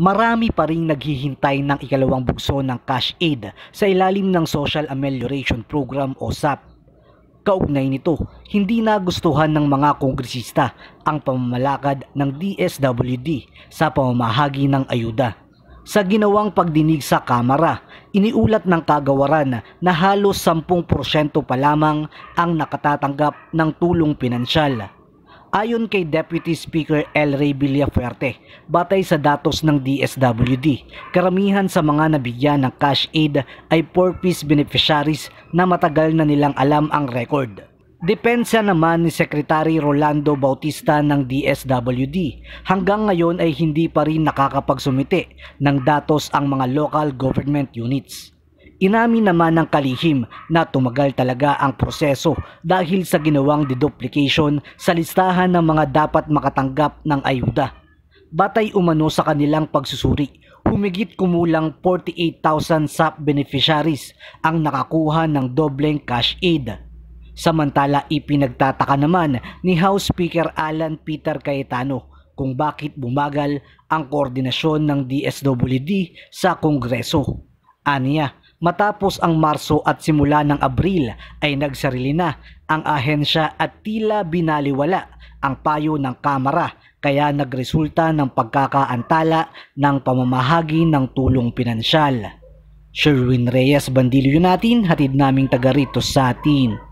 marami pa rin naghihintay ng ikalawang bugso ng cash aid sa ilalim ng Social Amelioration Program o SAP. Kaugnay nito, hindi nagustuhan ng mga kongresista ang pamamalakad ng DSWD sa pamamahagi ng ayuda. Sa ginawang pagdinig sa Kamara, iniulat ng kagawaran na halos 10% pa lamang ang nakatatanggap ng tulong pinansyal Ayon kay Deputy Speaker L. Ray Villafuerte, batay sa datos ng DSWD, karamihan sa mga nabigyan ng cash aid ay four piece beneficiaries na matagal na nilang alam ang record. Depensa naman ni Secretary Rolando Bautista ng DSWD, hanggang ngayon ay hindi pa rin nakakapagsumite ng datos ang mga local government units. Inamin naman ng kalihim na tumagal talaga ang proseso dahil sa ginawang deduplication sa listahan ng mga dapat makatanggap ng ayuda. Batay umano sa kanilang pagsusuri, humigit kumulang 48,000 sa beneficiaries ang nakakuha ng dobleng cash aid. Samantala ipinagtataka naman ni House Speaker Alan Peter Cayetano kung bakit bumagal ang koordinasyon ng DSWD sa Kongreso. Aniya, Matapos ang Marso at simula ng Abril ay nagsarili na ang ahensya at tila binaliwala ang payo ng Kamara kaya nagresulta ng pagkakaantala ng pamamahagi ng tulong pinansyal. Sherwin Reyes, Bandilyo natin, hatid naming taga rito sa atin.